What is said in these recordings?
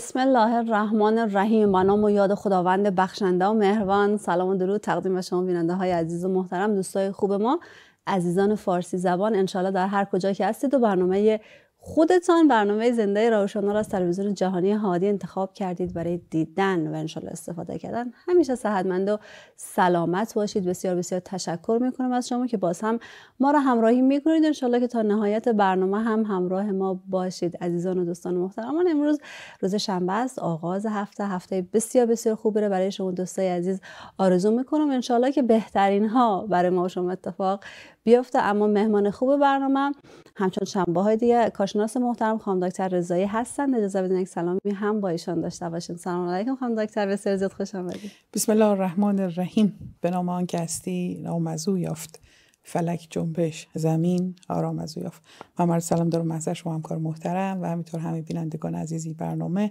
بسم الله الرحمن الرحیم با نام و یاد خداوند بخشنده و مهربان سلام و درود تقدیم به شما بیننده های عزیز و محترم دوستای خوب ما عزیزان فارسی زبان انشالله در هر کجا که هستید و برنامه خودتان برنامه زنده راوشانا را از تلویزیون جهانی هادی انتخاب کردید برای دیدن و انشالله استفاده کردن همیشه صحتمند و سلامت باشید بسیار بسیار تشکر میکنم از شما که باز هم ما را همراهی میکنید انشالله که تا نهایت برنامه هم همراه ما باشید عزیزان و دوستان محترمان امروز روز شنبه است آغاز هفته هفته بسیار بسیار خوبه برای شما دوستای عزیز آرزو میکنم انشالله که بهترین ها برای ما شما اتفاق بیفته اما مهمان خوب برنامه همچون شنبه های دیگه کارشناس محترم خانم دکتر رضایی هستن اجازه بدین یک سلامی هم با ایشان داشته باشیم سلام علیکم خانم دکتر بسیار زیاد خوش آمدید بسم الله الرحمن الرحیم به نام آن که هستی نامزو یافت فلک جنبش زمین آرام از یافت من سلام دارم محضر شما همکار محترم و همینطور همه بینندگان عزیزی برنامه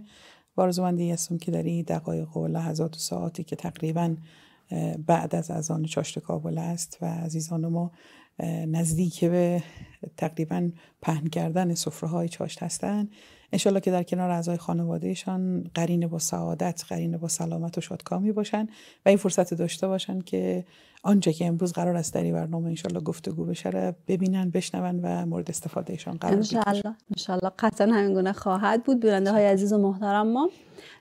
آرزومندی هستم که در این دقایق و لحظات و ساعاتی که تقریبا بعد از اذان چاشت کابل است و عزیزان ما نزدیک به تقریبا پهن کردن سفره های چاشت هستن انشالله که در کنار اعضای خانوادهشان قرینه با سعادت قرینه با سلامت و شادکامی باشن و این فرصت داشته باشن که آنچه که امروز قرار است در این برنامه انشالله گفتگو بشه ببینن بشنون و مورد استفادهشان قرار بگیرن انشالله قطعا همین گونه خواهد بود بیننده های عزیز و محترم ما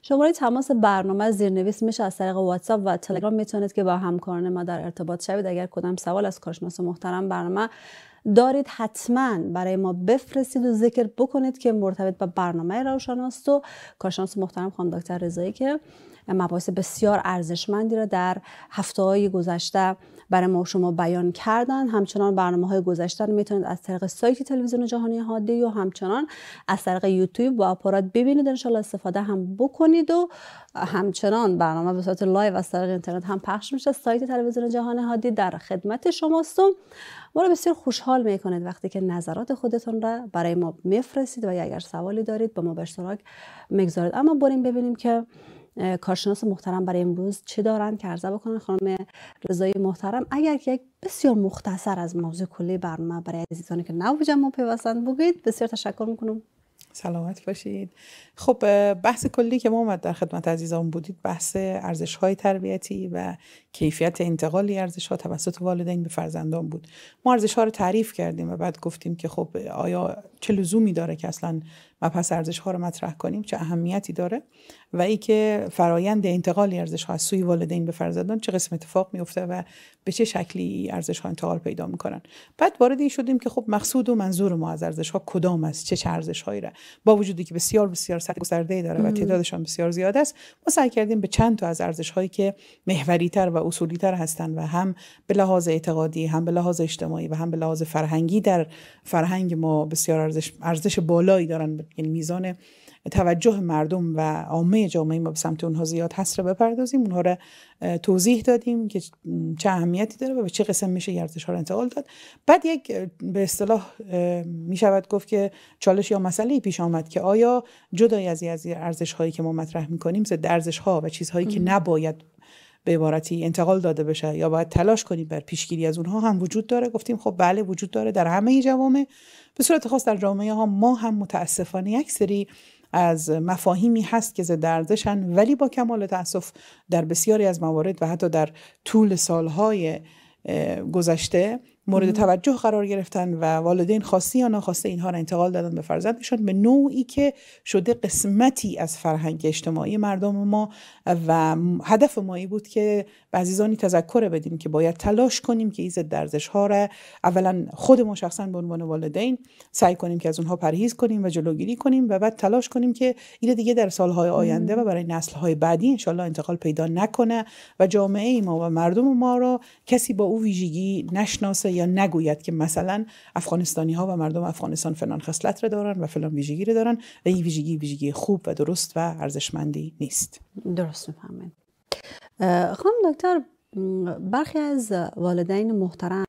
شماره تماس برنامه زیرنویس میشه از طریق واتساپ و تلگرام میتونید که با همکاران ما در ارتباط شوید اگر کدام سوال از کارشناس محترم برنامه دارید حتما برای ما بفرستید و ذکر بکنید که مرتبط به برنامه روشناست و کارشناس محترم خانم دکتر رضایی که مباحث بسیار ارزشمندی را در هفته های گذشته برای ما شما بیان کردن همچنان برنامه های گذشته رو میتونید از طریق سایت تلویزیون جهانی هادی و همچنان از طریق یوتیوب با آپارات ببینید انشالله استفاده هم بکنید و همچنان برنامه به صورت لایو از طریق اینترنت هم پخش میشه سایت تلویزیون جهانی هادی در خدمت شماست ما رو بسیار خوشحال میکنید وقتی که نظرات خودتون را برای ما میفرستید و اگر سوالی دارید با ما به اشتراک میگذارید اما بریم ببینیم که کارشناس محترم برای امروز چه دارن که عرضه بکنن خانم رضای محترم اگر یک بسیار مختصر از موضوع کلی برنامه برای عزیزانی که نو ما پیوستند بگید بسیار تشکر میکنم سلامت باشید خب بحث کلی که ما اومد در خدمت عزیزان بودید بحث ارزش های تربیتی و کیفیت انتقال ارزش ها توسط والدین به فرزندان بود ما ارزش ها رو تعریف کردیم و بعد گفتیم که خب آیا چه لزومی داره که اصلا پس ارزش ها رو مطرح کنیم چه اهمیتی داره و ای که فرایند انتقال ارزش ها از سوی والدین به فرزندان چه قسم اتفاق میفته و به چه شکلی ارزش ها انتقال پیدا میکنن بعد وارد این شدیم که خب مقصود و منظور ما از ارزش ها کدام است چه چه ارزش هایی را با وجودی که بسیار بسیار سطح گسترده داره و تعدادشان بسیار زیاد است ما سعی کردیم به چند تا از ارزش هایی که محوری تر و اصولی تر هستند و هم به لحاظ اعتقادی هم به لحاظ اجتماعی و هم به لحاظ فرهنگی در فرهنگ ما بسیار ارزش ارزش بالایی دارن یعنی میزان توجه مردم و عامه جامعه ما به سمت اونها زیاد هست رو بپردازیم اونها رو توضیح دادیم که چه اهمیتی داره و به چه قسم میشه ارزش ها رو انتقال داد بعد یک به اصطلاح میشود گفت که چالش یا مسئله پیش آمد که آیا جدای از از ارزش هایی که ما مطرح میکنیم ضد ارزش ها و چیزهایی که نباید به عبارتی انتقال داده بشه یا باید تلاش کنیم بر پیشگیری از اونها هم وجود داره گفتیم خب بله وجود داره در همه جوامع به صورت خاص در جامعه ها ما هم متاسفانه یک سری از مفاهیمی هست که ضد ارزشن ولی با کمال تاسف در بسیاری از موارد و حتی در طول سالهای گذشته مورد توجه قرار گرفتن و والدین خاصی یا ناخواسته اینها را انتقال دادن به فرزندشان به نوعی که شده قسمتی از فرهنگ اجتماعی مردم ما و هدف ما بود که به عزیزانی تذکر بدیم که باید تلاش کنیم که این ضد ها را اولا خود ما شخصا به عنوان والدین سعی کنیم که از اونها پرهیز کنیم و جلوگیری کنیم و بعد تلاش کنیم که این دیگه در سالهای آینده و برای نسلهای بعدی انشالله انتقال پیدا نکنه و جامعه ما و مردم ما را کسی با او ویژگی نشناسه یا نگوید که مثلا افغانستانی ها و مردم افغانستان فلان خصلت را دارن و فلان ویژگی را دارن و این ویژگی ویژگی خوب و درست و ارزشمندی نیست درست میفهمم خانم دکتر برخی از والدین محترم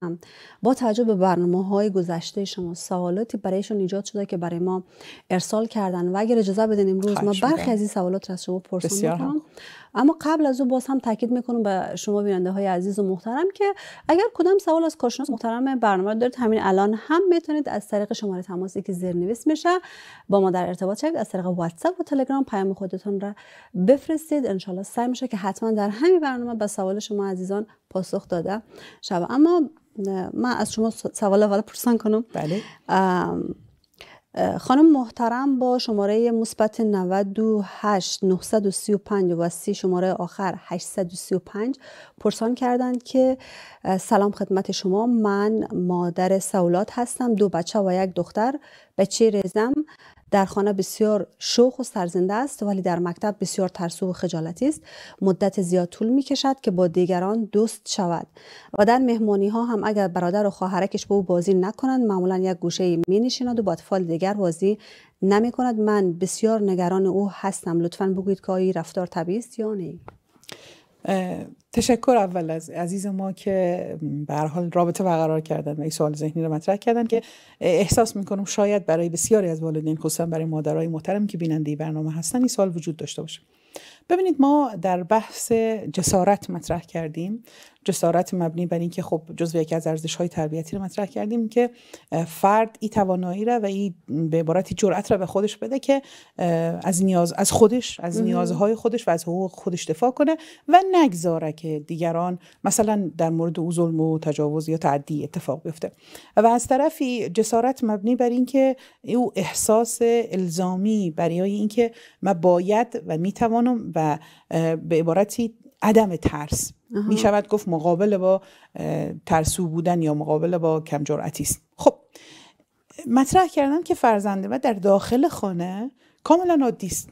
با توجه به برنامه های گذشته شما سوالاتی برایشون ایجاد شده که برای ما ارسال کردن و اگر اجازه بدین امروز ما برخی از این سوالات را از شما پرسان اما قبل از او باز هم تاکید میکنم به شما بیننده های عزیز و محترم که اگر کدام سوال از کارشناس محترم برنامه دارید همین الان هم میتونید از طریق شماره تماسی که زیر نویس میشه با ما در ارتباط شوید از طریق واتساپ و تلگرام پیام خودتون را بفرستید انشالله سعی میشه که حتما در همین برنامه به سوال شما عزیزان پاسخ داده شود. اما من از شما سوال اول پرسان کنم بله خانم محترم با شماره مثبت 98 935 و سی شماره آخر 835 پرسان کردند که سلام خدمت شما من مادر سولاد هستم دو بچه و یک دختر بچه رزم در خانه بسیار شوخ و سرزنده است ولی در مکتب بسیار ترسو و خجالتی است مدت زیاد طول می کشد که با دیگران دوست شود و در مهمانی ها هم اگر برادر و خواهرکش با او بازی نکنند معمولا یک گوشه می نشیند و با اطفال دیگر بازی نمی کند من بسیار نگران او هستم لطفا بگویید که آیا رفتار طبیعی است یا نه تشکر اول از عزیز ما که به حال رابطه برقرار کردن و این سوال ذهنی رو مطرح کردن که احساس میکنم شاید برای بسیاری از والدین خصوصا برای مادرای محترم که بیننده برنامه هستن این سوال وجود داشته باشه ببینید ما در بحث جسارت مطرح کردیم جسارت مبنی بر اینکه خب جزو یکی از ارزش های تربیتی رو مطرح کردیم که فرد این توانایی را و این به عبارتی جرأت را به خودش بده که از نیاز از خودش از نیازهای خودش و از حقوق خودش دفاع کنه و نگذاره که دیگران مثلا در مورد او ظلم و تجاوز یا تعدی اتفاق بیفته و از طرفی جسارت مبنی بر اینکه او احساس الزامی برای اینکه من باید و میتوانم و به عبارتی عدم ترس می شود گفت مقابل با ترسو بودن یا مقابل با کم است خب مطرح کردن که فرزنده و در داخل خانه کاملا عادی است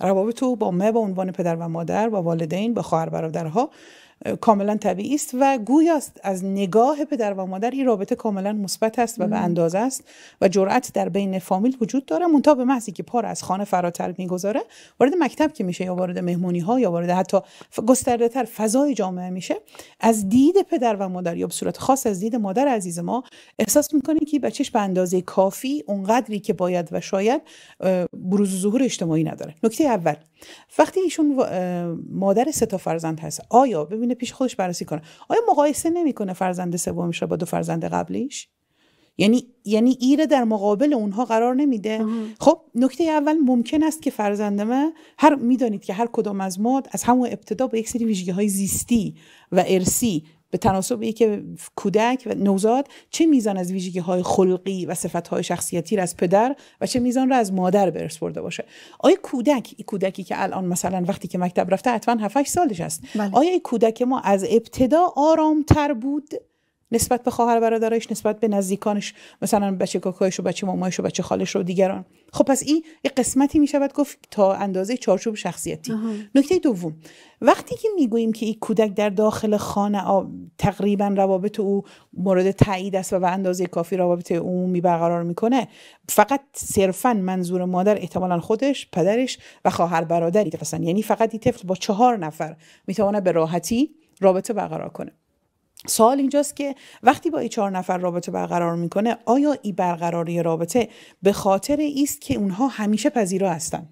روابط او با مه به عنوان پدر و مادر با والدین با خواهر برادرها کاملا طبیعی است و است از نگاه پدر و مادر این رابطه کاملا مثبت است و به اندازه است و جرأت در بین فامیل وجود داره مونتا به محضی که پار از خانه فراتر میگذاره وارد مکتب که میشه یا وارد مهمونی ها یا وارد حتی گسترده تر فضای جامعه میشه از دید پدر و مادر یا به صورت خاص از دید مادر عزیز ما احساس میکنه که بچش به اندازه کافی اونقدری که باید و شاید بروز ظهور اجتماعی نداره نکته اول وقتی ایشون مادر سه تا فرزند هست آیا ببینه پیش خودش بررسی کنه آیا مقایسه نمیکنه فرزند سومش با دو فرزند قبلیش یعنی یعنی ایره در مقابل اونها قرار نمیده خب نکته اول ممکن است که فرزند ما هر میدانید که هر کدام از ما از همون ابتدا به یک سری ویژگی های زیستی و ارسی به ای که کودک و نوزاد چه میزان از ویژگی های خلقی و صفت های شخصیتی را از پدر و چه میزان را از مادر برس برده باشه آیا کودک ای کودکی که الان مثلا وقتی که مکتب رفته حتما 7 سالش است بله. آیا ای کودک ما از ابتدا آرام تر بود نسبت به خواهر برادرش نسبت به نزدیکانش مثلا بچه کاکایش و بچه مامایش و بچه خالش رو دیگران خب پس این یه قسمتی می شود گفت تا اندازه چارچوب شخصیتی نکته دوم وقتی که میگوییم که این کودک در داخل خانه تقریبا روابط او مورد تایید است و به اندازه کافی روابط عمومی برقرار میکنه فقط صرفا منظور مادر احتمالا خودش پدرش و خواهر برادری مثلا یعنی فقط این طفل با چهار نفر میتواند به راحتی رابطه برقرار کنه سوال اینجاست که وقتی با این چهار نفر رابطه برقرار میکنه آیا این برقراری رابطه به خاطر ایست که اونها همیشه پذیرا هستن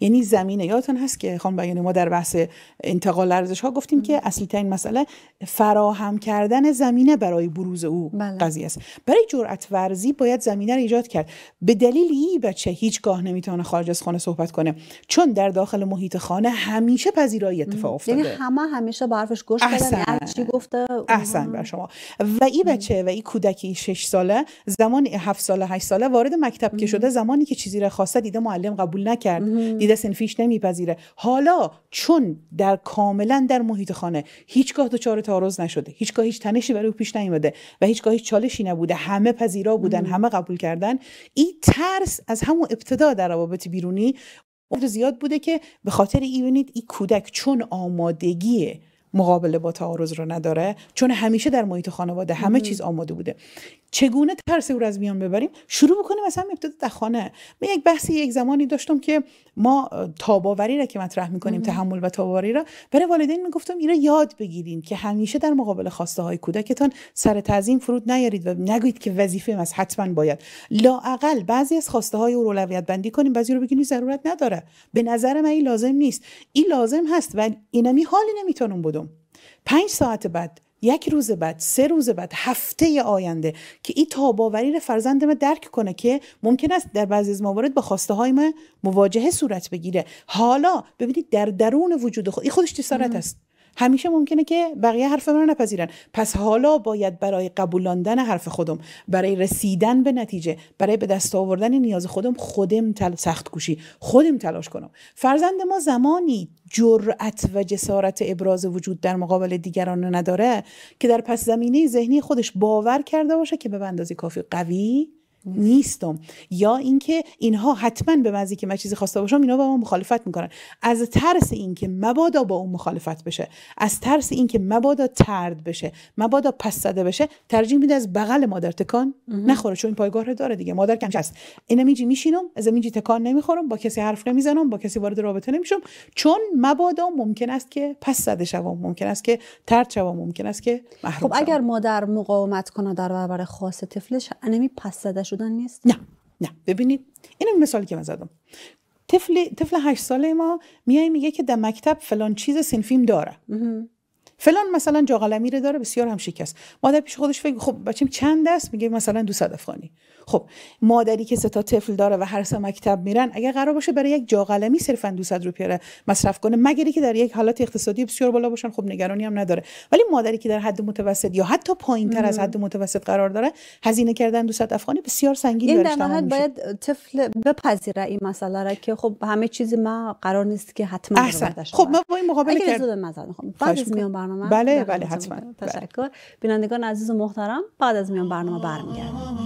یعنی زمینه یادتون هست که خانم بیان ما در بحث انتقال ارزش ها گفتیم که اصلی ترین مسئله فراهم کردن زمینه برای بروز او بله. قضیه است برای جرأت ورزی باید زمینه رو ایجاد کرد به دلیل این بچه هیچگاه نمیتونه خارج از خانه صحبت کنه چون در داخل محیط خانه همیشه پذیرایی اتفاق یعنی افتاده یعنی همه همیشه با حرفش گوش دادن چی گفته احسن بر شما و این بچه و این کودکی 6 ساله زمان 7 ساله 8 ساله وارد مکتب که شده زمانی که چیزی را خواسته دیده معلم قبول نکرد دیده سنفیش نمیپذیره حالا چون در کاملا در محیط خانه هیچگاه دچار تعارض نشده هیچگاه هیچ تنشی برای او پیش نیومده و هیچگاه هیچ چالشی نبوده همه پذیرا بودن همه قبول کردن این ترس از همون ابتدا در روابط بیرونی اون زیاد بوده که به خاطر ایونید این کودک چون آمادگیه مقابله با تعارض رو نداره چون همیشه در محیط خانواده همه مم. چیز آماده بوده چگونه ترس او رو از میان ببریم شروع بکنیم مثلا ابتدا در خانه من یک بحثی یک زمانی داشتم که ما تاباوری را که مطرح میکنیم مم. تحمل و تاباوری را برای والدین میگفتم این یاد بگیرین که همیشه در مقابل خواسته های کودکتان سر تعظیم فرود نیارید و نگویید که وظیفه است حتما باید اقل بعضی از خواسته های او رو اولویت بندی کنیم بعضی رو بگین ضرورت نداره به نظر من این لازم نیست این لازم هست ولی اینمی حالی نمیتونم بود پنج ساعت بعد یک روز بعد سه روز بعد هفته آینده که این تاباوری رو فرزند ما درک کنه که ممکن است در بعضی از موارد با خواسته های ما مواجهه صورت بگیره حالا ببینید در درون وجود خود این خودش جسارت است همیشه ممکنه که بقیه حرف من رو نپذیرن پس حالا باید برای قبولاندن حرف خودم برای رسیدن به نتیجه برای به دست آوردن نیاز خودم خودم تل سخت کوشی خودم تلاش کنم فرزند ما زمانی جرأت و جسارت ابراز وجود در مقابل دیگران نداره که در پس زمینه ذهنی خودش باور کرده باشه که به اندازه کافی قوی نیستم یا اینکه اینها حتما به مزی که من چیزی خواسته باشم اینا با من مخالفت میکنن از ترس اینکه مبادا با اون مخالفت بشه از ترس اینکه مبادا ترد بشه مبادا پس زده بشه ترجیح میده از بغل مادر تکان نخوره چون این پایگاه رو داره دیگه مادر کمش هست اینا میجی میشینم از میجی تکان نمیخورم با کسی حرف نمیزنم با کسی وارد رابطه نمیشم چون مبادا ممکن است که پس زده شوم ممکن است که ترد شوم ممکن است که خب اگر مادر مقاومت کنه در برابر خاص طفلش انمی پس زده شدن نیست نه نه ببینید این مثالی که من زدم طفل هشت ساله ما میای میگه که در مکتب فلان چیز سنفیم داره فلان مثلا جاغلمی رو داره بسیار هم شکست مادر پیش خودش فکر خب بچم چند دست میگه مثلا 200 افغانی خب مادری که سه تا طفل داره و هر سه مکتب میرن اگر قرار باشه برای یک جاغلمی صرفا 200 روپیه مصرف کنه مگری که در یک حالت اقتصادی بسیار بالا باشن خب نگرانی هم نداره ولی مادری که در حد متوسط یا حتی پایین تر از حد متوسط قرار داره هزینه کردن 200 افغانی بسیار سنگین این در باید طفل بپذیره این مسئله را که خب همه چیز ما قرار نیست که حتما خب ما با این مقابله کرد خب بعد میام بله بله حتما بله. تشکر بینندگان عزیز و محترم بعد از میان برنامه برمیگردیم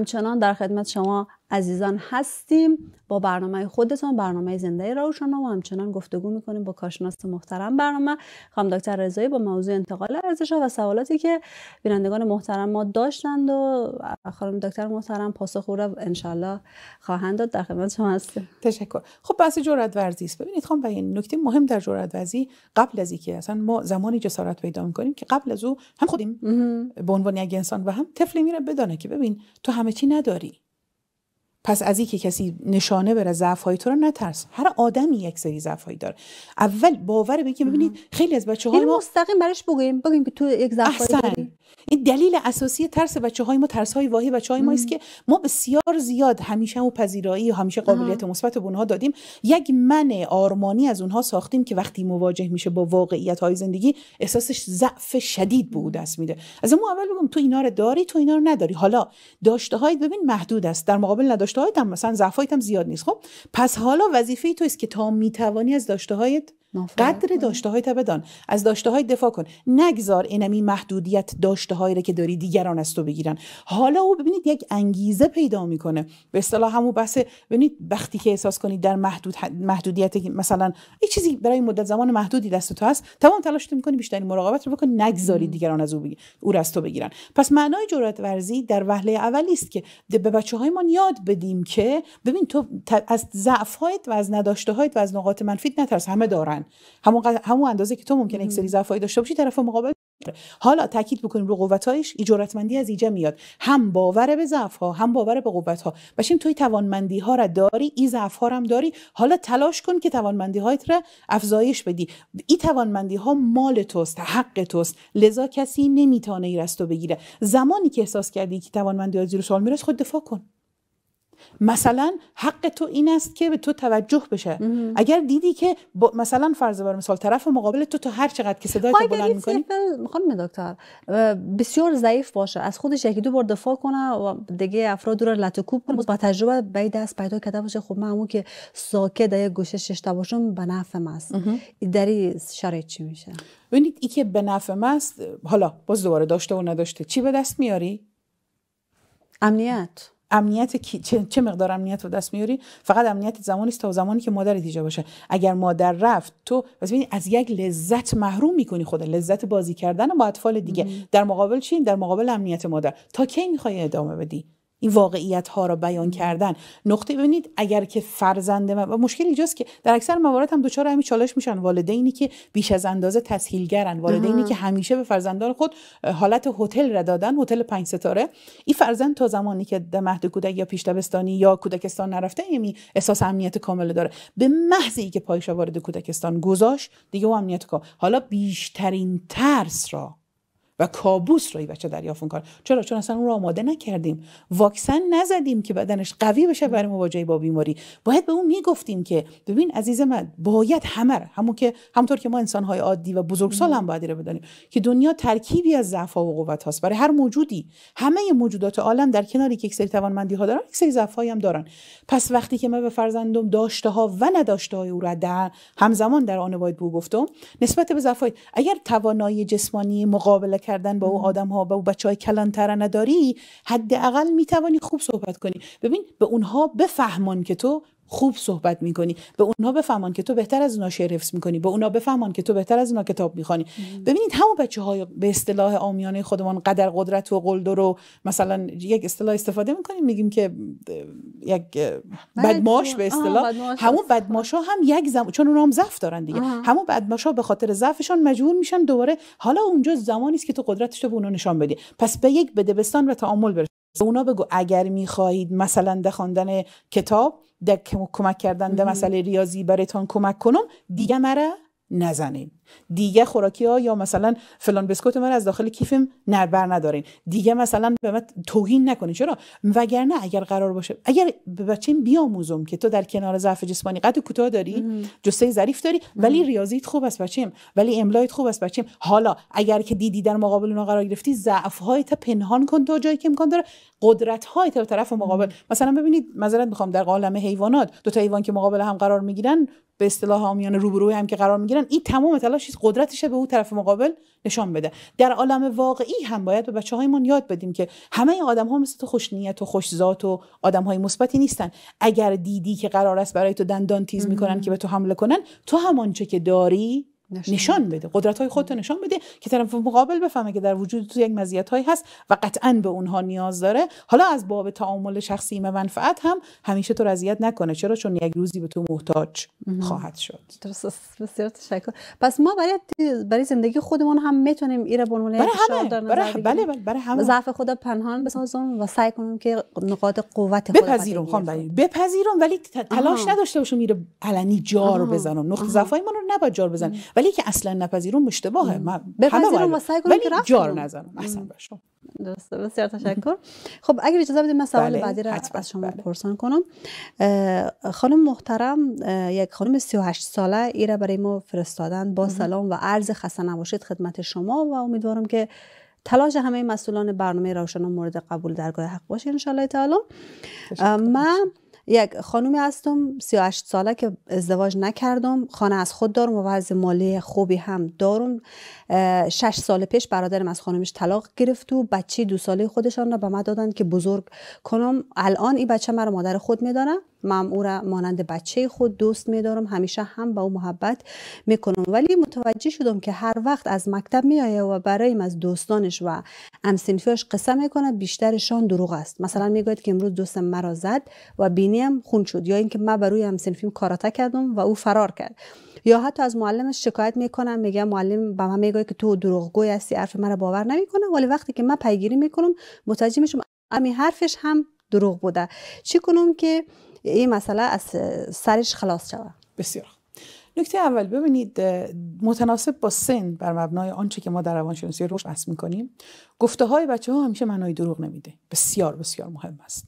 همچنان در خدمت شما عزیزان هستیم با برنامه خودتون برنامه زنده روشنا و همچنان گفتگو میکنیم با کارشناس محترم برنامه خانم دکتر رضایی با موضوع انتقال ارزش و سوالاتی که بینندگان محترم ما داشتند و خانم دکتر محترم پاسخ او را انشالله خواهند داد در خدمت شما هستیم تشکر خب بحث جرأت ورزی است ببینید خانم این نکته مهم در جرأت ورزی قبل از اینکه اصلا ما زمانی جسارت پیدا میکنیم که قبل از او هم خودیم به عنوان یک انسان و هم طفلی میره بدانه که ببین تو همه چی نداری پس از اینکه کسی نشانه بره ضعف های تو رو نترس هر آدمی یک سری ضعف داره اول باور که ببینید خیلی از بچه های یعنی ما مستقیم براش بگیم بگیم که تو یک ضعف این دلیل اساسی ترس بچه های ما ترس های واهی بچه های ما است که ما بسیار زیاد همیشه و پذیرایی و همیشه قابلیت مثبت به اونها دادیم یک من آرمانی از اونها ساختیم که وقتی مواجه میشه با واقعیت های زندگی احساسش ضعف شدید به دست میده از ما اول بگم تو اینا رو داری تو اینا رو نداری حالا داشته هایت ببین محدود است در مقابل داشته هم مثلا ضعفایت هم زیاد نیست خب پس حالا وظیفه است که تا میتوانی از داشته هایت قدر داشته های بدان از داشته های دفاع کن نگذار اینمی محدودیت داشته هایی که داری دیگران از تو بگیرن حالا او ببینید یک انگیزه پیدا میکنه به اصطلاح همون بحث ببینید وقتی که احساس کنید در محدود محدودیت مثلا یه چیزی برای مدت زمان محدودی دست تو هست تمام تلاش تو میکنی بیشترین مراقبت رو بکن نگذاری دیگران از او بگیر. او از تو بگیرن پس معنای جرأت ورزی در وهله اولی است که به بچه هایمان یاد بدیم که ببین تو از ضعف و از نداشته و از نقاط منفیت نترس همه دارن همون, قد... همون اندازه که تو ممکنه یک سری ضعفایی داشته باشی طرف مقابل حالا تاکید بکنیم رو قوتایش ایجارتمندی از اینجا میاد هم باور به ضعف ها هم باور به قوت ها بشین توی توانمندی ها را داری این ضعف ها هم داری حالا تلاش کن که توانمندی هایت را افزایش بدی این توانمندی ها مال توست حق توست لذا کسی نمیتونه ای تو بگیره زمانی که احساس کردی که توانمندی ها زیر سوال میره خود دفاع کن مثلا حق تو این است که به تو توجه بشه اگر دیدی که مثلا فرض بر مثال طرف مقابل تو تو هر چقدر که صدای تو خب بلند میکنی خانم دکتر بسیار ضعیف باشه از خودش یکی دو بار دفاع کنه و دیگه افراد رو لاتکوب کنه با تجربه به دست پیدا کرده باشه خب من که ساکت در یک گوشه ششته باشم به نفعم است در شرایط چی میشه ببینید ای که به نفعم است حالا باز دوباره داشته و نداشته چی به دست میاری امنیت امنیت چه... مقدار امنیت رو دست میاری فقط امنیت زمانی است تا زمانی که مادرت اینجا باشه اگر مادر رفت تو از یک لذت محروم میکنی خود لذت بازی کردن با اطفال دیگه در مقابل چی در مقابل امنیت مادر تا کی میخوای ادامه بدی این واقعیت ها را بیان کردن نقطه ببینید اگر که فرزند من و مشکل اینجاست که در اکثر موارد هم دچار همین چالش میشن والدینی که بیش از اندازه تسهیلگرن والدینی که همیشه به فرزندان خود حالت هتل را دادن هتل پنج ستاره این فرزند تا زمانی که در مهد کودک یا پیش دبستانی یا کودکستان نرفته یعنی احساس امنیت کامل داره به محض که پایش وارد کودکستان گذاشت دیگه او امنیت کامل حالا بیشترین ترس را و کابوس روی بچه دریافت کار چرا چون اصلا اون رو آماده نکردیم واکسن نزدیم که بدنش قوی بشه برای مواجهه با بیماری باید به اون میگفتیم که ببین عزیز من باید همه همون که همونطور که ما های عادی و بزرگسال هم باید رو بدانیم که دنیا ترکیبی از ضعف و قوت هاست برای هر موجودی همه موجودات عالم در کناری یک سری توانمندی ها دارن یک سری ضعف هم دارن پس وقتی که من به فرزندم داشته ها و نداشته های او را در همزمان در آن باید بو گفتم نسبت به ضعف اگر توانایی جسمانی مقابله کردن با او آدم ها و او بچه های کلانتر نداری حداقل توانی خوب صحبت کنی ببین به اونها بفهمان که تو خوب صحبت میکنی به اونا بفهمان که تو بهتر از اونا شعر حفظ میکنی به اونا بفهمان که تو بهتر از اونا کتاب میخوانی ببینید همون بچه های به اصطلاح آمیانه خودمان قدر قدرت و قلدر رو مثلا یک اصطلاح استفاده میکنیم میگیم که یک بدماش به اصطلاح همون ها هم یک زم... چون اونا هم ضعف دارن دیگه همون همون ها به خاطر ضعفشان مجبور میشن دوباره حالا اونجا زمانی است که تو قدرتش رو به اونا نشان بدی پس به یک بدبستان و تعامل برس اونا بگو اگر میخواهید مثلا دخواندن کتاب در کمک کردن در مسئله ریاضی برایتان کمک کنم دیگه مرا نزنین دیگه خوراکی ها یا مثلا فلان بسکوت من از داخل کیفم نربر ندارین دیگه مثلا به من توهین نکنین چرا وگرنه اگر قرار باشه اگر به بچه بیاموزم که تو در کنار ضعف جسمانی قد کوتاه داری جسه ظریف داری ولی ریاضیت خوب است بچه‌م ولی املایت خوب است بچه‌م حالا اگر که دیدی در مقابل اونا قرار گرفتی ضعف هایت پنهان کن تا جایی که امکان داره قدرت هایت طرف مقابل مثلا ببینید معذرت میخوام در عالم حیوانات دو تا حیوان که مقابل هم قرار میگیرن به اصطلاح عامیانه روبروی هم که قرار میگیرن این تمام تلاشش قدرتش به اون طرف مقابل نشان بده در عالم واقعی هم باید به بچه یاد بدیم که همه آدم ها مثل تو خوش نیت و خوش ذات و آدم های مثبتی نیستن اگر دیدی که قرار است برای تو دندان تیز میکنن که به تو حمله کنن تو همانچه که داری نشان, بده قدرت های خودتو نشان بده که طرف مقابل بفهمه که در وجود تو یک مزیت هایی هست و قطعا به اونها نیاز داره حالا از باب تعامل شخصی و منفعت هم همیشه تو رضیت نکنه چرا چون یک روزی به تو محتاج خواهد شد درست بسیار تشکر پس ما برای برای زندگی خودمون هم میتونیم ایره به عنوان برای بله بله برای همه ضعف خود پنهان بسازون و سعی کنیم که نقاط قوت خود بپذیرم خان بپذیرم ولی تلاش نداشته باشم میره علنی جار بزنم نقطه ضعفای ما رو نباید جار بزنم ولی که اصلا نپذیرون اشتباهه من بپذیرون و سعی ولی جار نزنم اصلا بشم درسته بسیار تشکر خب اگر اجازه بدید من سوال بله، بعدی را از شما بله. کنم خانم محترم یک خانم 38 ساله ایره را برای ما فرستادن با سلام و عرض خسته نباشید خدمت شما و امیدوارم که تلاش همه مسئولان برنامه روشن مورد قبول درگاه حق باشه انشالله تعالی من یک خانومی هستم 38 ساله که ازدواج نکردم خانه از خود دارم و وضع مالی خوبی هم دارم 6 سال پیش برادرم از خانمش طلاق گرفت و بچه دو ساله خودشان را به من دادن که بزرگ کنم الان این بچه مرا مادر خود میدانه من او را مانند بچه خود دوست میدارم همیشه هم با او محبت میکنم ولی متوجه شدم که هر وقت از مکتب میآید و برایم از دوستانش و همسنفیاش قصه میکنه بیشترشان دروغ است مثلا میگوید که امروز دوستم مرا زد و بینیم خون شد یا اینکه من برای روی همسنفیم کاراته کردم و او فرار کرد یا حتی از معلمش شکایت میکنم میگه معلم به من میگه که تو دروغگوی هستی حرف مرا باور نمیکنه ولی وقتی که من پیگیری میکنم متوجه میشم امی حرفش هم دروغ بوده چی کنم که این مسئله از سرش خلاص شود بسیار نکته اول ببینید متناسب با سن بر مبنای آنچه که ما در روانشناسی روش بحث میکنیم گفته های بچه ها همیشه معنای دروغ نمیده بسیار بسیار مهم است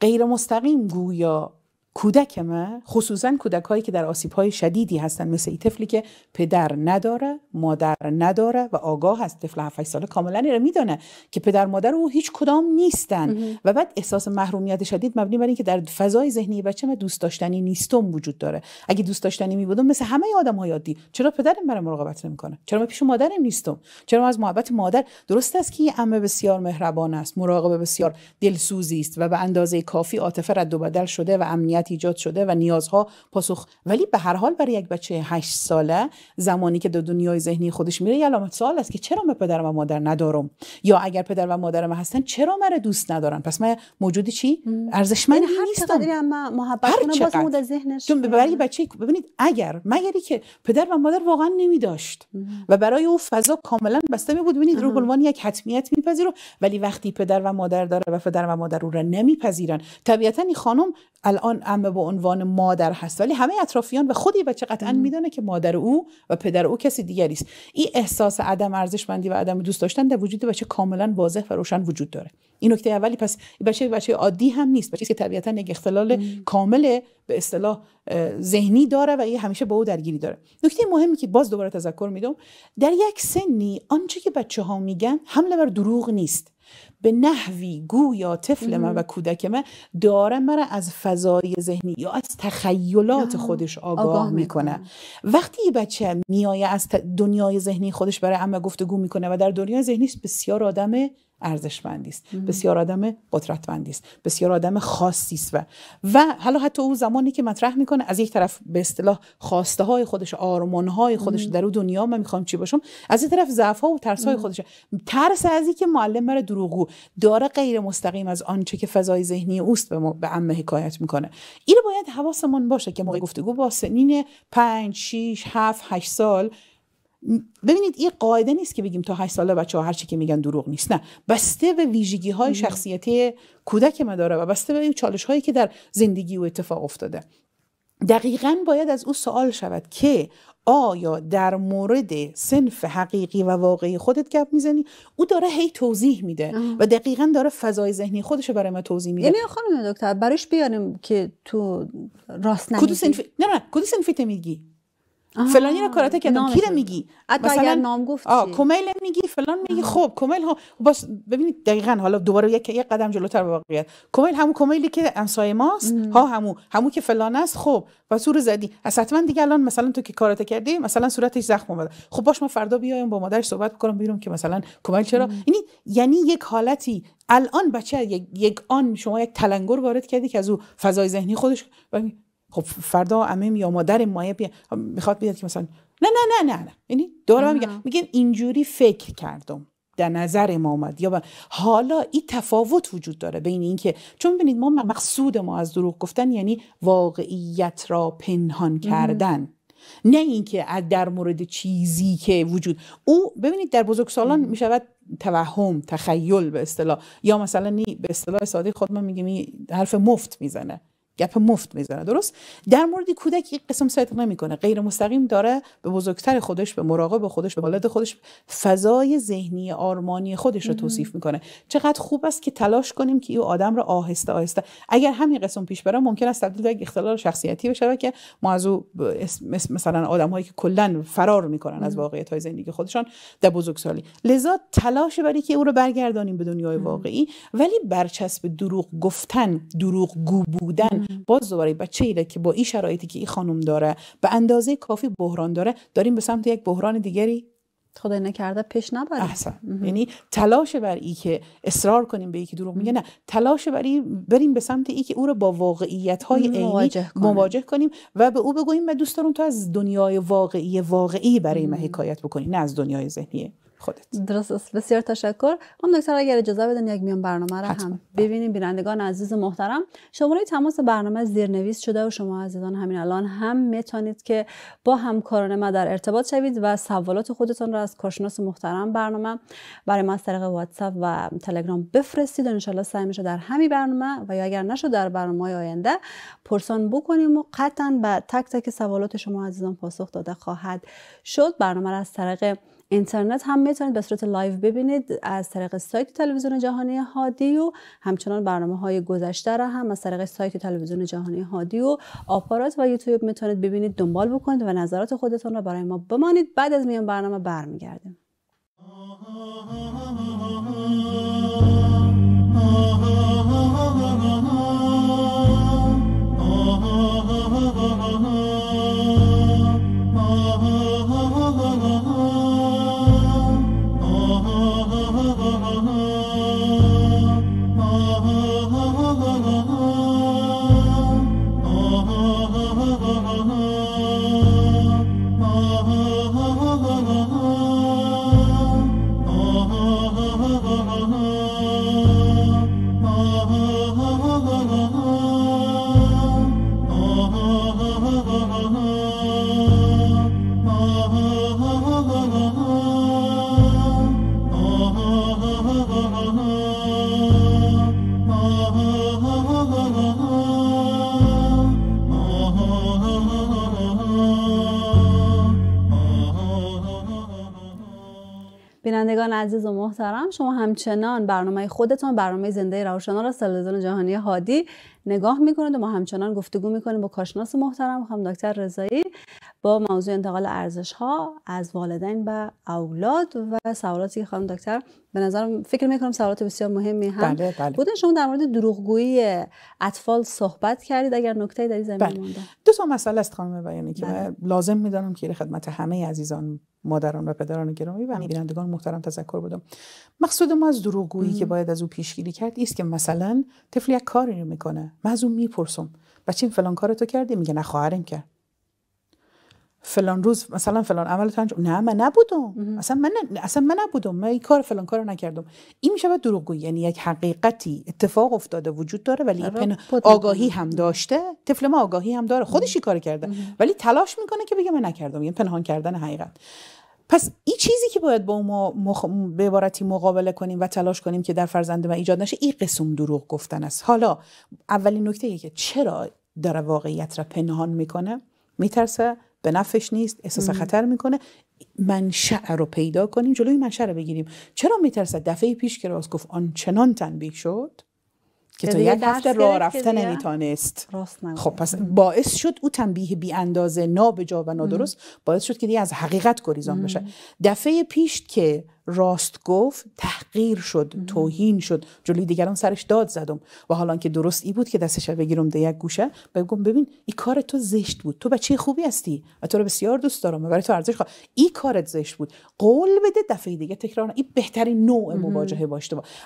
غیر مستقیم گویا کودک ما خصوصا کودک هایی که در آسیب های شدیدی هستند، مثل این طفلی که پدر نداره مادر نداره و آگاه هست طفل 7 ساله کاملا رو میدونه که پدر مادر او هیچ کدام نیستن و بعد احساس محرومیت شدید مبنی بر اینکه در فضای ذهنی بچه ما دوست داشتنی نیستم وجود داره اگه دوست داشتنی می بودم مثل همه آدم های عادی چرا پدرم برای مراقبت نمیکنه چرا من پیش مادرم نیستم چرا من از محبت مادر درست است که این عمه بسیار مهربان است مراقب بسیار دلسوزی است و به اندازه کافی عاطفه رد و بدل شده و امنیت حالت ایجاد شده و نیازها پاسخ ولی به هر حال برای یک بچه 8 ساله زمانی که دو دنیای ذهنی خودش میره یه علامت سوال است که چرا من پدر و مادر ندارم یا اگر پدر و من هستن چرا مرا دوست ندارن پس من موجودی چی یعنی ارزشمند نیستم هر محبت چقدر. مود ذهنش برای بچه ببینید اگر مگری که پدر و مادر واقعا نمی داشت و برای او فضا کاملا بسته می بود ببینید رو عنوان یک حتمیت میپذیره ولی وقتی پدر و مادر داره و پدر و مادر او را نمیپذیرن طبیعتا این خانم الان همه به عنوان مادر هست ولی همه اطرافیان و خودی بچه قطعا میدانه که مادر او و پدر او کسی دیگری است این احساس عدم ارزشمندی و عدم دوست داشتن در وجود بچه کاملا واضح و روشن وجود داره این نکته اولی پس بچه بچه عادی هم نیست بچه که طبیعتا یک اختلال کامل به اصطلاح ذهنی داره و یه همیشه با او درگیری داره نکته مهمی که باز دوباره تذکر میدم در یک سنی آنچه که بچه ها میگن حمله بر دروغ نیست به نحوی گویا طفل من و کودک من داره مرا از فضای ذهنی یا از تخیلات خودش آگاه, میکنه وقتی یه بچه میایه از دنیای ذهنی خودش برای عمه گفتگو میکنه و در دنیای ذهنیش بسیار آدم ارزشمندی است بسیار آدم قدرتمندی است بسیار آدم خاصی است و و حالا حتی او زمانی که مطرح میکنه از یک طرف به اصطلاح خواسته های خودش آرمان های خودش در اون دنیا من میخوام چی باشم از این طرف ضعف ها و ترس های خودش ترس از اینکه معلم مرا دروغو داره غیر مستقیم از آنچه که فضای ذهنی اوست به ما به عمه حکایت میکنه این باید حواسمون باشه که موقع گفتگو با سنین 5 6 7 8 سال ببینید این قاعده نیست که بگیم تا 8 ساله بچه ها هر چی که میگن دروغ نیست نه بسته به ویژگی های شخصیتی کودک ما داره و بسته به چالش هایی که در زندگی او اتفاق افتاده دقیقا باید از او سوال شود که آیا در مورد سنف حقیقی و واقعی خودت گپ میزنی او داره هی توضیح میده و دقیقا داره فضای ذهنی خودش برای ما توضیح میده یعنی خانم دکتر برایش بیانیم که تو راست نمیگی نه میگی فلانی رو کاراته کردن کی رو میگی مثلا نام گفتی؟ آه کومیل میگی فلان میگی خب کومیل ها بس ببینید دقیقا حالا دوباره یک یک قدم جلوتر واقعیت کومیل همون کومیلی که امسای ماست ها همون همون که فلان است خب و سور زدی از حتما دیگه الان مثلا تو که کاراته کردی مثلا صورتش زخم اومده خب باش ما فردا بیایم با مادرش صحبت کنم بیرون که مثلا کومیل چرا یعنی یعنی یک حالتی الان بچه یک, آن شما یک تلنگر وارد کردی که از او فضای ذهنی خودش خب فردا امیم یا مادر مایه بیا میخواد بیاد که مثلا نه نه نه نه نه یعنی میگه میگن اینجوری فکر کردم در نظر ما آمد یا حالا این تفاوت وجود داره بین اینکه چون ببینید ما مقصود ما از دروغ گفتن یعنی واقعیت را پنهان کردن نه اینکه در مورد چیزی که وجود او ببینید در بزرگسالان می شود توهم تخیل به اصطلاح یا مثلا به اصطلاح ساده خود ما میگم حرف مفت میزنه گپ مفت میزنه درست در مورد کودک یک قسم نمی نمیکنه غیر مستقیم داره به بزرگتر خودش به مراقب خودش به حالت خودش فضای ذهنی آرمانی خودش رو توصیف میکنه چقدر خوب است که تلاش کنیم که این آدم رو آهسته آهسته اگر همین قسم پیش بره ممکن است تبدیل به یک اختلال شخصیتی بشه که ما از آدم مثلا که کلا فرار میکنن از واقعیت های زندگی خودشان در بزرگسالی لذا تلاش برای که او رو برگردانیم به دنیای واقعی ولی برچسب دروغ گفتن دروغ بودن باز دوباره بچه ایله که با این شرایطی که این خانم داره به اندازه کافی بحران داره داریم به سمت یک بحران دیگری خدای نکرده پیش نبره احسن یعنی تلاش بر ای که اصرار کنیم به ای که دروغ میگه نه تلاش بر بریم به سمت ای که او رو با واقعیت های عینی مواجه, کنیم و به او بگوییم من دوست دارم تو از دنیای واقعی واقعی برای من حکایت بکنی نه از دنیای ذهنیه خودت درست است بسیار تشکر اون دکتر اگر اجازه بدن یک میان برنامه را هم ببینیم بینندگان عزیز محترم شماره تماس برنامه زیرنویس شده و شما عزیزان همین الان هم میتونید که با همکاران ما در ارتباط شوید و سوالات خودتان را از کارشناس محترم برنامه برای ما از طریق واتساپ و تلگرام بفرستید و انشالله سعی میشه در همین برنامه و یا اگر نشد در برنامه آینده پرسان بکنیم و قطعا به تک تک سوالات شما عزیزان پاسخ داده خواهد شد برنامه را از طریق اینترنت هم میتونید به صورت لایو ببینید از طریق سایت تلویزیون جهانی هادی و همچنان برنامه های گذشته را هم از طریق سایت تلویزیون جهانی هادی و آپارات و یوتیوب میتونید ببینید دنبال بکنید و نظرات خودتون را برای ما بمانید بعد از میان برنامه برمیگردیم بینندگان عزیز و محترم شما همچنان برنامه خودتون برنامه زنده روشنان را سلزان جهانی هادی نگاه میکنید و ما همچنان گفتگو میکنیم با کارشناس محترم هم دکتر رضایی با موضوع انتقال ارزش ها از والدین به اولاد و سوالاتی که خانم دکتر به نظرم فکر میکنم سوالات بسیار مهمی هم بله بله. شما در مورد دروغگویی اطفال صحبت کردید اگر نکته در این زمین بله. مونده دو تا مسئله است خانم بیانی که بله. لازم میدانم که خدمت همه عزیزان مادران و پدران گرامی و بینندگان محترم تذکر بدم مقصود ما از دروغگویی که باید از او پیشگیری کرد است که مثلا طفل یک کاری رو میکنه من از او میپرسم بچه این فلان کار تو کردی میگه نه خواهرم کرد فلان روز مثلا فلان عمل انجام نه من نبودم اصلا من ن... اصلا من نبودم من این کار فلان کارو نکردم این میشه بعد دروغگویی یعنی یک حقیقتی اتفاق افتاده وجود داره ولی آره، پن... آگاهی هم داشته طفل ما آگاهی هم داره خودش کار کرده ولی تلاش میکنه که بگه من نکردم یعنی پنهان کردن حقیقت پس این چیزی که باید با ما مخ... به عبارتی مقابله کنیم و تلاش کنیم که در فرزند ما ایجاد نشه این قسم دروغ گفتن است حالا اولین نکته که چرا داره واقعیت را پنهان میکنه میترسه به نفش نیست احساس خطر میکنه منشأ رو پیدا کنیم جلوی منشأ رو بگیریم چرا میترسد دفعه پیش که راست گفت چنان تنبیه شد که تا یک هفته را رفته نمیتانست خب پس باعث شد او تنبیه بی اندازه نابجا و نادرست باعث شد که دیگه از حقیقت گریزان بشه دفعه پیش که راست گفت تحقیر شد توهین شد جلوی دیگران سرش داد زدم و حالا که درست ای بود که دستش بگیرم ده یک گوشه بگم ببین این کار تو زشت بود تو بچه خوبی هستی و تو رو بسیار دوست دارم و برای تو ارزش خواهم این کارت زشت بود قول بده دفعه دیگه تکرار این بهترین نوع مواجهه با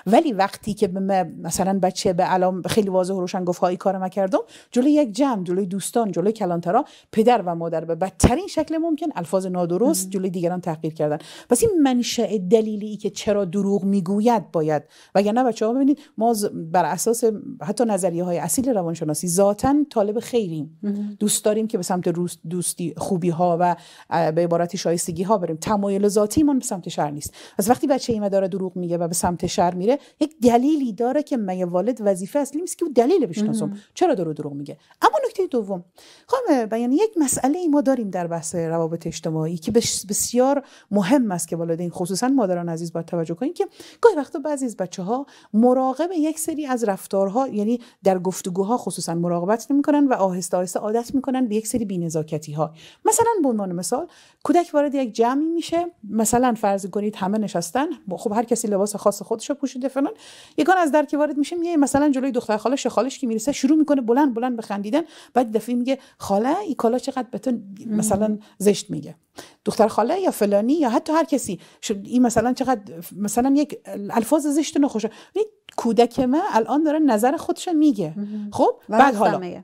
ولی وقتی که به مثلا بچه به علام خیلی واضح و روشن گفت ها کار ما کردم جلوی یک جمع جلوی دوستان جلوی کلانترا پدر و مادر به بدترین شکل ممکن الفاظ نادرست جلوی دیگران تحقیر کردن پس این منشأ دلیلی ای که چرا دروغ میگوید باید وگرنه بچه ها ببینید ما بر اساس حتی نظریه های اصیل روانشناسی ذاتا طالب خیریم دوست داریم که به سمت دوستی خوبی ها و به عبارت شایستگی ها بریم تمایل ذاتی من به سمت شر نیست از وقتی بچه ایمه داره دروغ میگه و به سمت شر میره یک دلیلی داره که من والد وظیفه اصلی نیست که دلیل بشناسم چرا داره دروغ میگه اما نکته دوم خانم بیان یک مسئله ای ما داریم در بحث روابط اجتماعی که بسیار مهم است که والدین خصوصا مادران عزیز باید توجه کنید که گاهی وقتا بعضی از بچه ها مراقب یک سری از رفتارها یعنی در گفتگوها خصوصا مراقبت نمیکنن و آهسته آهسته عادت میکنن به یک سری بی‌نزاکتی ها مثلا به عنوان مثال کودک وارد یک جمعی میشه مثلا فرض کنید همه نشستن خب هر کسی لباس خاص خودش رو پوشیده فلان یکان از در که وارد میشه میای مثلا جلوی دختر خالش خالش که میرسه شروع میکنه بلند بلند بخندیدن بعد دفعه میگه خاله ای کالا چقدر به تو مثلا زشت میگه دختر خاله یا فلانی یا حتی هر کسی این مثلا چقدر مثلا یک الفاظ زشت نخوشه کودک ما الان داره نظر خودش میگه خب بعد حالا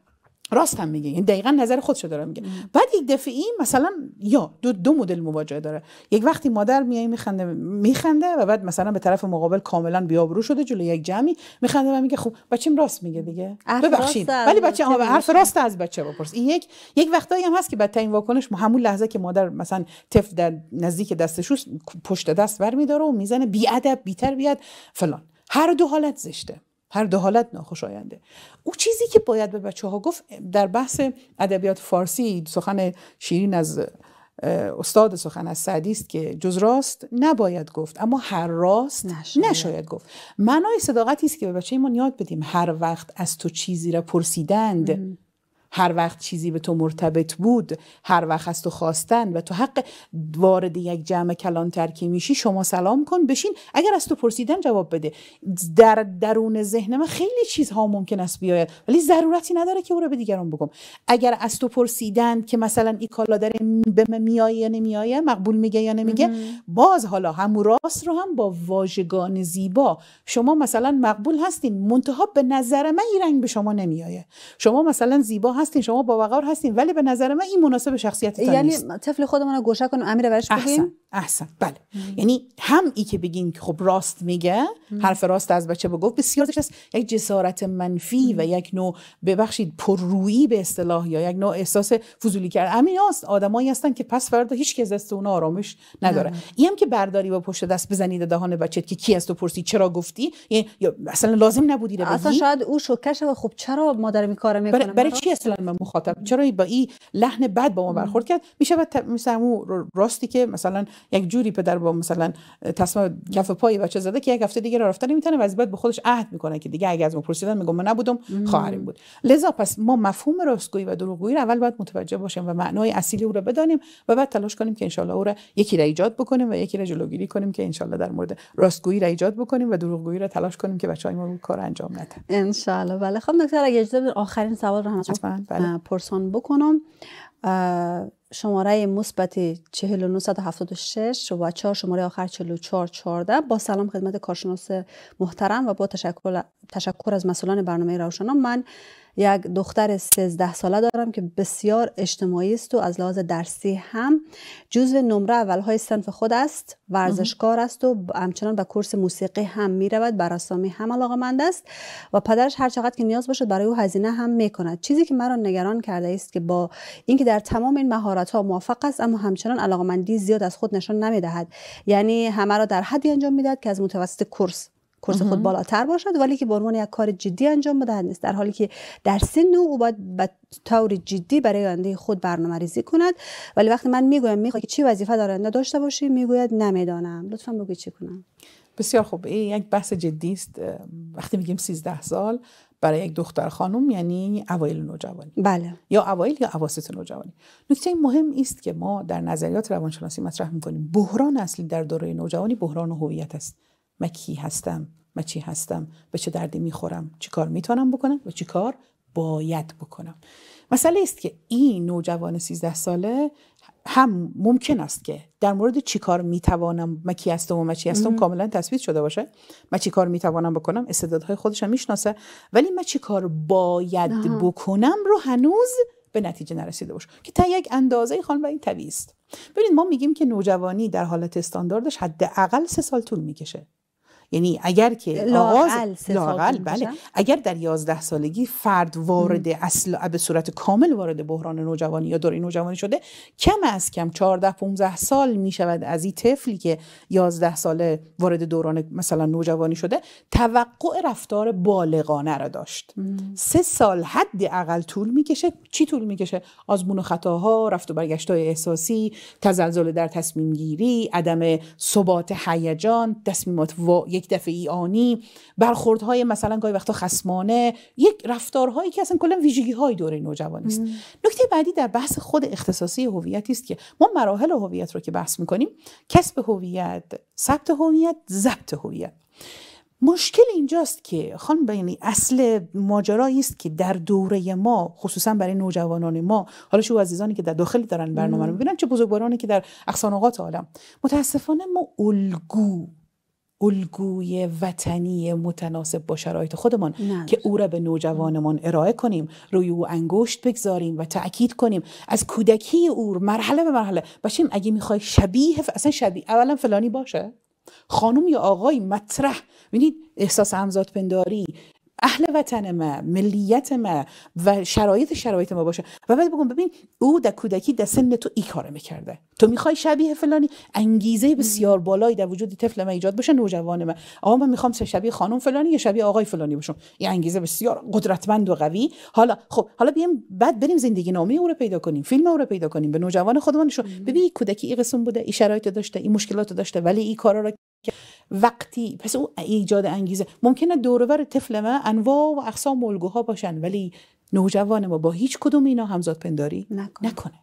راست هم میگه این یعنی دقیقا نظر خودشو داره میگه بعد یک دفعه مثلا یا دو دو مدل مواجهه داره یک وقتی مادر میای میخنده میخنده و بعد مثلا به طرف مقابل کاملا بیابرو شده جلو یک جمعی میخنده و میگه خب بچم راست میگه دیگه ببخشید ولی بچه ها حرف راست از بچه بپرس این یک یک وقتایی هم هست که این واکنش همون لحظه که مادر مثلا تف در نزدیک دستش پشت دست داره و میزنه بی ادب بیتر بیاد فلان هر دو حالت زشته هر دو حالت ناخوشاینده او چیزی که باید به بچه ها گفت در بحث ادبیات فارسی سخن شیرین از استاد سخن از سعدی است که جز راست نباید گفت اما هر راست نشاید, گفت معنای صداقتی است که به بچه ما یاد بدیم هر وقت از تو چیزی را پرسیدند هر وقت چیزی به تو مرتبط بود هر وقت از تو خواستن و تو حق وارد یک جمع کلان ترکی میشی شما سلام کن بشین اگر از تو پرسیدن جواب بده در درون ذهن من خیلی چیزها ممکن است بیاید ولی ضرورتی نداره که او رو به دیگران بگم اگر از تو پرسیدن که مثلا این کالا داره به من میای یا نمیای مقبول میگه یا نمیگه باز حالا هم راست رو هم با واژگان زیبا شما مثلا مقبول هستین منتها به نظر من رنگ به شما نمیایه شما مثلا زیبا هستین شما با وقار هستین ولی به نظر من این مناسب شخصیت یعنی نیست. طفل خودمون رو گوشه کنیم امیر برش بگیم احسن, بله مم. یعنی هم ای که بگین که خب راست میگه مم. حرف راست از بچه گفت بسیار است یک جسارت منفی مم. و یک نوع ببخشید پررویی به اصطلاح یا یک نوع احساس فضولی کرد همین هست آدمایی هستن که پس فردا هیچ کس دست اون آرامش نداره اینم که برداری با پشت دست بزنید دهان بچه که کی از تو پرسی چرا گفتی یعنی یا اصلا لازم نبودی اصلا شاید او شوکه شد خب چرا مادر می کار میکنه برای, برای چی اصلا من مخاطب چرا با این لحن بد با ما برخورد کرد میشه مثلا اون راستی که مثلا یک جوری پدر با مثلا تصمیم کف پای بچه زده که یک هفته دیگه راه رفتن نمیتونه و از بعد به خودش عهد میکنه که دیگه اگه از ما پرسیدن میگم من نبودم خواهرین بود لذا پس ما مفهوم راستگویی و دروغگویی رو اول باید متوجه باشیم و معنای اصلی او رو بدانیم و بعد تلاش کنیم که انشالله او رو یکی را ایجاد بکنیم و یکی را جلوگیری کنیم که انشالله در مورد راستگویی را ایجاد بکنیم و دروغگویی را تلاش کنیم که بچه‌های ما رو کار انجام ندن انشالله بله خب دکتر اگه اجازه آخرین سوال رو هم بله. پرسان بکنم شماره مثبت 4976 و 4 شماره آخر 4414 با سلام خدمت کارشناس محترم و با تشکر, تشکر از مسئولان برنامه روشنا من یک دختر 13 ساله دارم که بسیار اجتماعی است و از لحاظ درسی هم جزو نمره اولهای های صنف خود است ورزشکار است و همچنان به کورس موسیقی هم می رود براسامی هم علاقه است و پدرش هر چقدر که نیاز باشد برای او هزینه هم می کند چیزی که مرا نگران کرده است که با اینکه در تمام این مهارت ها موفق است اما همچنان علاقمندی زیاد از خود نشان نمی دهد یعنی همه را در حدی انجام میدهد که از متوسط کورس کورس خود بالاتر باشد ولی که به عنوان یک کار جدی انجام بده نیست در حالی که در سن او باید به طور جدی برای آینده خود برنامه ریزی کند ولی وقتی من میگویم میخوای که چی وظیفه در داشته باشی میگوید نمیدانم لطفا بگوی چی کنم بسیار خوب این یک بحث جدی است وقتی میگیم 13 سال برای یک دختر خانم یعنی اوایل نوجوانی بله یا اوایل یا اواسط نوجوانی نکته مهم است که ما در نظریات روانشناسی مطرح می‌کنیم. بحران اصلی در دوره نوجوانی بحران هویت است من کی هستم من چی هستم به چه دردی میخورم چی کار میتونم بکنم و چی کار باید بکنم مسئله است که این نوجوان 13 ساله هم ممکن است که در مورد چی کار میتوانم مکی هستم و مچی چی هستم کاملا تثبیت شده باشه من چی کار میتوانم بکنم استعدادهای خودش هم میشناسه ولی من چی کار باید بکنم رو هنوز به نتیجه نرسیده باشه که تا یک اندازه خان و این طبیعی است ببینید ما میگیم که نوجوانی در حالت استانداردش حداقل سه سال طول میکشه یعنی اگر که آغاز بله اگر در یازده سالگی فرد وارد اصل به صورت کامل وارد بحران نوجوانی یا دوره نوجوانی شده کم از کم 14 15 سال می شود از این طفلی که یازده ساله وارد دوران مثلا نوجوانی شده توقع رفتار بالغانه را داشت سه سال حد اقل طول میکشه چی طول میکشه آزمون و خطاها رفت و برگشت های احساسی تزلزل در تصمیم گیری عدم ثبات هیجان تصمیمات و یک دفعی آنی برخوردهای مثلا گاهی وقتا خسمانه یک رفتارهایی که اصلا کلا ویژگی های دوره نوجوانی است نکته بعدی در بحث خود اختصاصی هویت است که ما مراحل هویت رو که بحث میکنیم کسب هویت ثبت هویت ضبط هویت مشکل اینجاست که خان بینی اصل ماجرایی است که در دوره ما خصوصا برای نوجوانان ما حالا شو عزیزانی که در داخل دارن برنامه رو ببینن چه بزرگوارانی که در اقصانقات عالم متاسفانه ما الگو الگوی وطنی متناسب با شرایط خودمان که او را به نوجوانمان ارائه کنیم روی او انگشت بگذاریم و تاکید کنیم از کودکی او مرحله به مرحله باشیم اگه میخوای شبیه اصلا شبیه اولا فلانی باشه خانم یا آقای مطرح ببینید احساس همزاد پنداری اهل وطن ما ملیت ما و شرایط شرایط ما باشه و بعد بگم ببین او در کودکی در سن تو ای کاره میکرده تو میخوای شبیه فلانی انگیزه بسیار بالایی در وجود طفل ما ایجاد بشه نوجوان ما آقا من میخوام شبیه خانم فلانی یا شبیه آقای فلانی باشم این انگیزه بسیار قدرتمند و قوی حالا خب حالا بیایم بعد بریم زندگی نامه او رو پیدا کنیم فیلم او رو پیدا کنیم به نوجوان خودمان ببین کودکی این قسم بوده این شرایط داشته این مشکلات داشته ولی این کارا رو وقتی پس او ایجاد انگیزه ممکنه دورور طفل ما انواع و اقسام الگوها باشن ولی نوجوان ما با هیچ کدوم اینا همزاد پنداری نکنه, نکنه.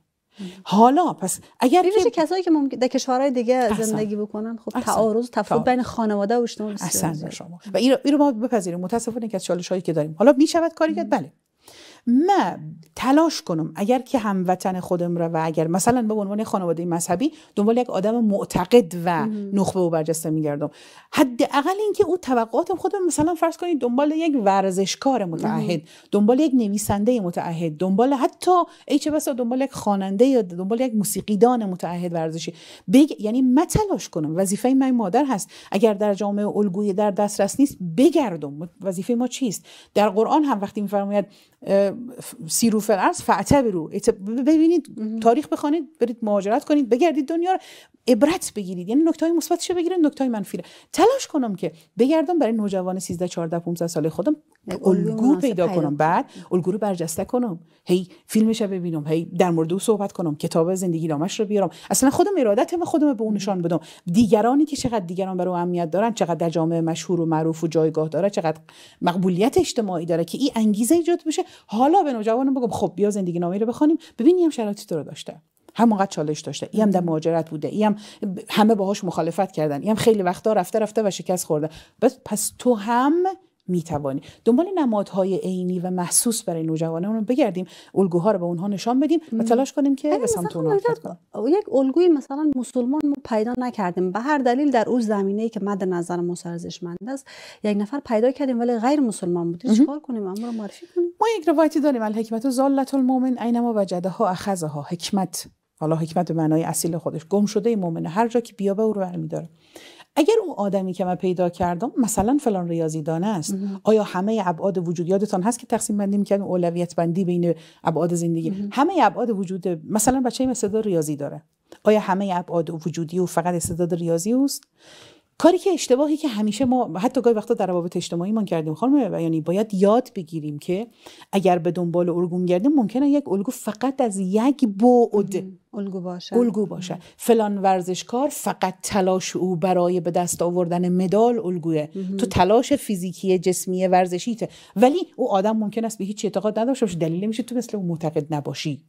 حالا پس اگر که کسایی که ممکن در کشورهای دیگه زندگی بکنن خب تعارض تفاوت بین خانواده و اجتماع شما و این رو, ما بپذیریم متاسفانه که از چالش هایی که داریم حالا می شود کاری کرد بله من تلاش کنم اگر که هموطن خودم را و اگر مثلا به عنوان خانواده مذهبی دنبال یک آدم معتقد و نخبه و برجسته میگردم حداقل اینکه او توقعاتم خودم مثلا فرض کنید دنبال یک ورزشکار متعهد دنبال یک نویسنده متعهد دنبال حتی ای چه بسا دنبال یک خواننده یا دنبال یک موسیقیدان متعهد ورزشی بگ... یعنی من تلاش کنم وظیفه من مادر هست اگر در جامعه الگوی در دسترس نیست بگردم وظیفه ما چیست در قرآن هم وقتی میفرماید سیرو فعتب رو ببینید تاریخ بخوانید برید مهاجرت کنید بگردید دنیا رو عبرت بگیرید یعنی نکته های مثبتش بگیرید نکته های منفی تلاش کنم که بگردم برای نوجوان 13 14 15 ساله خودم الگو پیدا کنم بعد الگو رو برجسته کنم هی فیلمش رو ببینم هی در مورد او صحبت کنم کتاب زندگی نامش رو بیارم اصلا خودم ارادت و خودم به اون نشان بدم دیگرانی که چقدر دیگران برای اهمیت دارن چقدر در جامعه مشهور و معروف و جایگاه داره چقدر مقبولیت اجتماعی داره که این انگیزه ایجاد بشه حالا به نوجوانم بگم خب بیا زندگی نامه رو بخونیم ببینیم شرایطی تو رو داشته همونقدر چالش داشته ایم در مهاجرت بوده ایم همه باهاش مخالفت کردن ایم خیلی وقتا رفته رفته و شکست خورده پس تو هم میتوانیم دنبال نمادهای عینی و محسوس برای نوجوانان رو بگردیم الگوها رو به اونها نشان بدیم و تلاش کنیم که به سمت اونها یک الگوی مثلا مسلمان ما پیدا نکردیم به هر دلیل در اون زمینه‌ای که مد نظر ما ارزشمند است یک نفر پیدا کردیم ولی غیر مسلمان بود چیکار کنیم امر معرفی کنیم ما یک روایتی داریم الحکمت زالت المؤمن اینما وجدها اخذها حکمت حالا حکمت به معنای اصیل خودش گم شده مؤمن هر جا که بیا به او رو برمیداره اگر اون آدمی که من پیدا کردم مثلا فلان ریاضیدان است آیا همه ابعاد وجود یادتان هست که تقسیم بندی میکردن اولویت بندی بین ابعاد زندگی همه ابعاد وجود مثلا بچه مثل ریاضی داره آیا همه ابعاد وجودی و فقط استعداد ریاضی اوست کاری که اشتباهی که همیشه ما حتی گاهی وقتا در روابط اجتماعی ما کردیم خانم بیانی باید یاد بگیریم که اگر به دنبال الگو گردیم ممکنه یک الگو فقط از یک بعد الگو باشه الگو باشه فلان ورزشکار فقط تلاش او برای به دست آوردن مدال الگوه تو تلاش فیزیکی جسمی ورزشیته ولی او آدم ممکن است به هیچ اعتقاد نداشته باشه دلیل نمیشه تو مثل او معتقد نباشی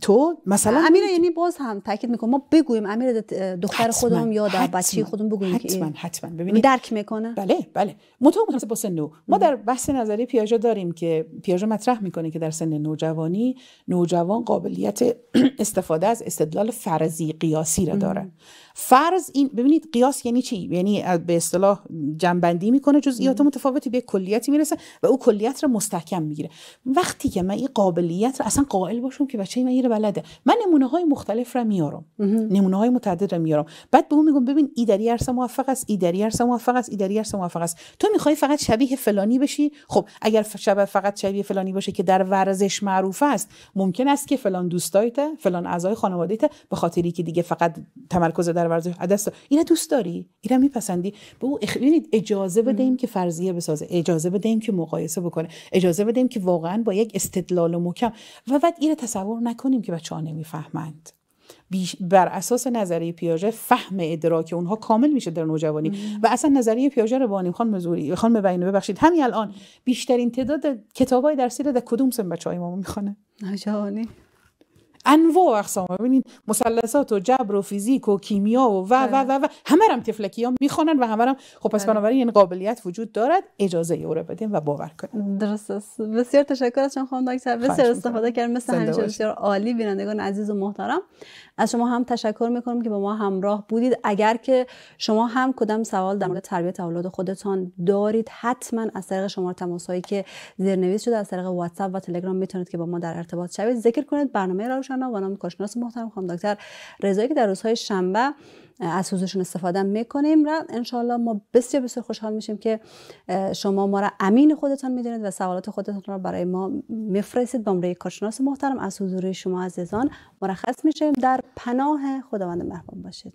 تو مثلا امیر یعنی باز هم تاکید میکنم ما بگویم امیر دختر خودم یا در بچه خودم بگویم حتما که حتما ببینید درک میکنه بله بله مطمئن هم با سن نو ما در بحث نظری پیاژه داریم که پیاژه مطرح میکنه که در سن نوجوانی نوجوان قابلیت استفاده از استدلال فرضی قیاسی را داره فرض این ببینید قیاس یعنی چی یعنی به اصطلاح جنبندی میکنه جزئیات متفاوتی به کلیتی میرسه و او کلیت رو مستحکم میگیره وقتی که من این قابلیت رو اصلا قائل باشم که بچه من این بلده من نمونه های مختلف رو میارم نمونه های متعدد رو میارم بعد به اون میگم ببین ای در عرصه موفق است ای در عرصه موفق است ای در موفق است تو میخوای فقط شبیه فلانی بشی خب اگر شب فقط شبیه فلانی باشه که در ورزش معروف است ممکن است که فلان دوستایته فلان اعضای خانوادهت به خاطری که دیگه فقط تمرکز در در ورزش اینا دوست داری اینا میپسندی به او اخ... اجازه بدهیم که فرضیه بسازه اجازه بدهیم که مقایسه بکنه اجازه بدیم که واقعا با یک استدلال و و بعد اینو تصور نکنیم که بچه‌ها نمیفهمند بیش بر اساس نظریه پیاژه فهم ادراک اونها کامل میشه در نوجوانی مم. و اصلا نظریه پیاژه رو بانیم خان مزوری خان مبینه. ببخشید همین الان بیشترین تعداد کتابای درسی رو در کدوم سن بچه‌های ما میخونه نوجوانی انواع اقسام ببینید مثلثات و جبر و فیزیک و کیمیا و و و بله. و, و همه هم تفلکی ها میخوانن و همه هم خب پس بله. بنابراین این یعنی قابلیت وجود دارد اجازه او را بدیم و باور کنیم درست است بسیار تشکر از شما خانم دکتر بسیار استفاده کرد مثل همیشه بسیار عالی بینندگان عزیز و محترم از شما هم تشکر میکنم که با ما همراه بودید اگر که شما هم کدام سوال در مورد تربیت اولاد خودتان دارید حتما از طریق شماره تماس هایی که زیرنویس شده از طریق واتساپ و تلگرام میتونید که با ما در ارتباط شوید ذکر کنید برنامه روشن نا و نام کارشناس محترم خانم دکتر رضایی که در روزهای شنبه از حضورشون استفاده میکنیم را انشالله ما بسیار بسیار خوشحال میشیم که شما ما را امین خودتان میدونید و سوالات خودتان را برای ما میفرستید با امروی کارشناس محترم از حضور شما عزیزان مرخص میشیم در پناه خداوند مهربان باشید